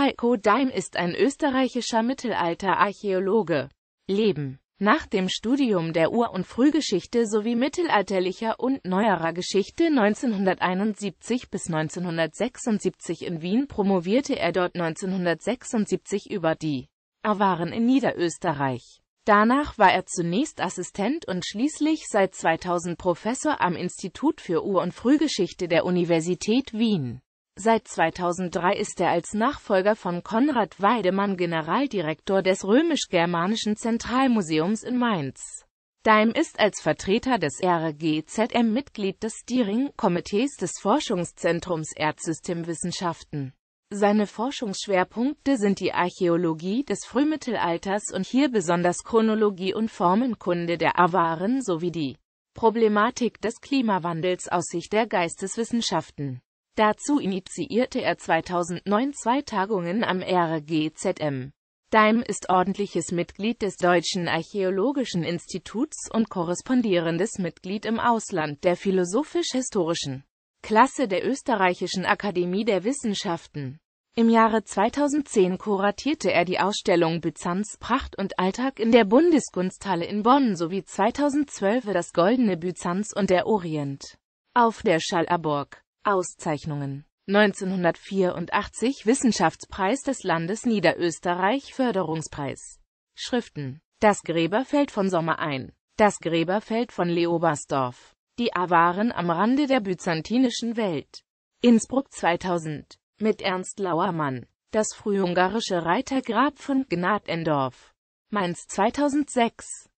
Falco Daim ist ein österreichischer Mittelalterarchäologe. Leben Nach dem Studium der Ur- und Frühgeschichte sowie mittelalterlicher und neuerer Geschichte 1971 bis 1976 in Wien promovierte er dort 1976 über die Awaren in Niederösterreich. Danach war er zunächst Assistent und schließlich seit 2000 Professor am Institut für Ur- und Frühgeschichte der Universität Wien. Seit 2003 ist er als Nachfolger von Konrad Weidemann Generaldirektor des römisch-germanischen Zentralmuseums in Mainz. Daim ist als Vertreter des RGZM Mitglied des Steering-Komitees des Forschungszentrums Erdsystemwissenschaften. Seine Forschungsschwerpunkte sind die Archäologie des Frühmittelalters und hier besonders Chronologie und Formenkunde der Awaren sowie die Problematik des Klimawandels aus Sicht der Geisteswissenschaften. Dazu initiierte er 2009 zwei Tagungen am RGZM. Daim ist ordentliches Mitglied des Deutschen Archäologischen Instituts und korrespondierendes Mitglied im Ausland der Philosophisch-Historischen Klasse der Österreichischen Akademie der Wissenschaften. Im Jahre 2010 kuratierte er die Ausstellung Byzanz Pracht und Alltag in der Bundeskunsthalle in Bonn sowie 2012 das Goldene Byzanz und der Orient auf der Schallaborg. Auszeichnungen 1984 Wissenschaftspreis des Landes Niederösterreich Förderungspreis Schriften Das Gräberfeld von Sommer ein Das Gräberfeld von Leobersdorf Die Awaren am Rande der byzantinischen Welt Innsbruck 2000 mit Ernst Lauermann Das frühungarische Reitergrab von Gnadendorf Mainz 2006